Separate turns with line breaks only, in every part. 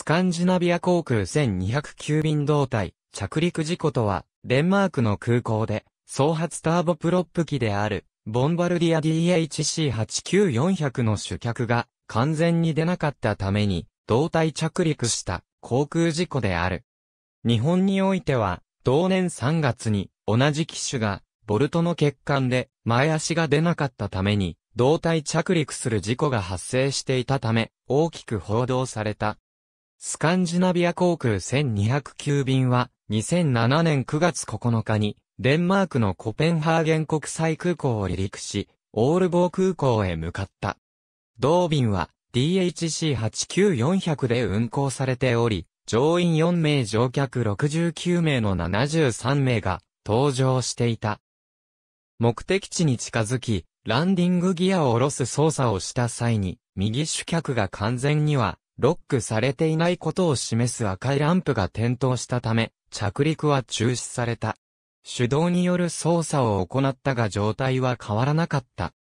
スカンジナビア航空1209便胴体、着陸事故とは、デンマークの空港で、総発ターボプロップ機である、ボンバルディア DHC89400 の主客が、完全に出なかったために、胴体着陸した航空事故である。日本においては、同年3月に、同じ機種が、ボルトの欠陥で、前足が出なかったために、胴体着陸する事故が発生していたため、大きく報道された。スカンジナビア航空1209便は、2007年9月9日に、デンマークのコペンハーゲン国際空港を離陸し、オールボー空港へ向かった。同便は DHC89400 で運航されており、乗員4名乗客69名の73名が搭乗していた。目的地に近づき、ランディングギアを下ろす操作をした際に、右主客が完全にはロックされていないことを示す赤いランプが点灯したため、着陸は中止された。手動による操作を行ったが状態は変わらなかった。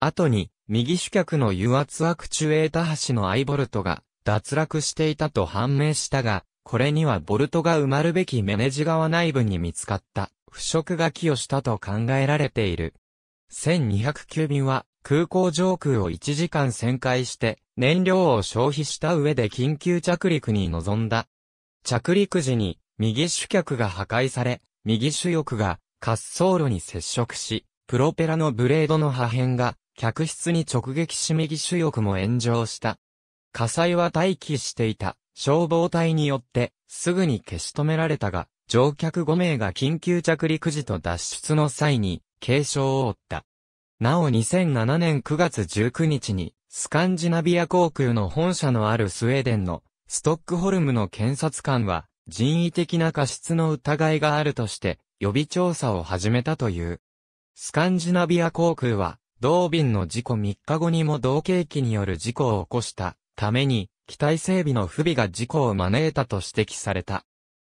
後に、右主脚の油圧アクチュエータ端のアイボルトが脱落していたと判明したが、これにはボルトが埋まるべきメネジ側内部に見つかった、腐食が寄与したと考えられている。1209便は、空港上空を1時間旋回して、燃料を消費した上で緊急着陸に臨んだ。着陸時に、右主脚が破壊され、右主翼が滑走路に接触し、プロペラのブレードの破片が客室に直撃し右主翼も炎上した。火災は待機していた消防隊によってすぐに消し止められたが、乗客5名が緊急着陸時と脱出の際に軽傷を負った。なお2007年9月19日に、スカンジナビア航空の本社のあるスウェーデンのストックホルムの検察官は人為的な過失の疑いがあるとして予備調査を始めたという。スカンジナビア航空は同便の事故3日後にも同景気による事故を起こしたために機体整備の不備が事故を招いたと指摘された。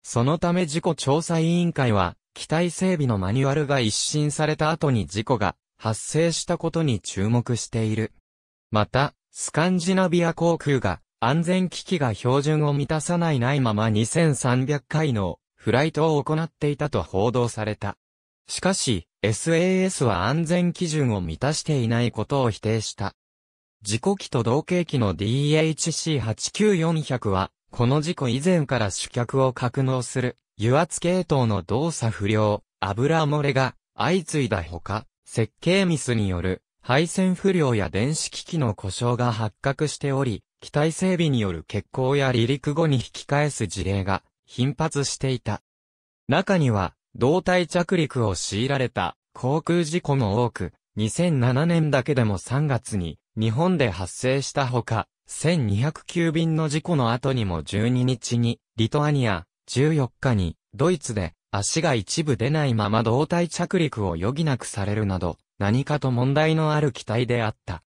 そのため事故調査委員会は機体整備のマニュアルが一新された後に事故が発生したことに注目している。また、スカンジナビア航空が安全機器が標準を満たさないないまま2300回のフライトを行っていたと報道された。しかし、SAS は安全基準を満たしていないことを否定した。事故機と同型機の DHC89400 は、この事故以前から主客を格納する油圧系統の動作不良、油漏れが相次いだほか、設計ミスによる配線不良や電子機器の故障が発覚しており、機体整備による欠航や離陸後に引き返す事例が頻発していた。中には、胴体着陸を強いられた航空事故も多く、2007年だけでも3月に日本で発生したほか、1209便の事故の後にも12日にリトアニア、14日にドイツで足が一部出ないまま胴体着陸を余儀なくされるなど、何かと問題のある機体であった。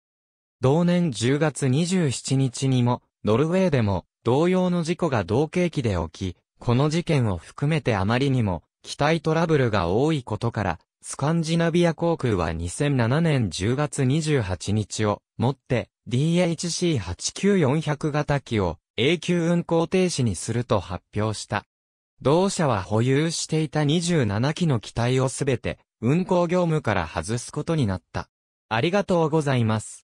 同年10月27日にも、ノルウェーでも、同様の事故が同景機で起き、この事件を含めてあまりにも、機体トラブルが多いことから、スカンジナビア航空は2007年10月28日をもって DHC89400 型機を永久運航停止にすると発表した。同社は保有していた27機の機体をすべて運航業務から外すことになった。ありがとうございます。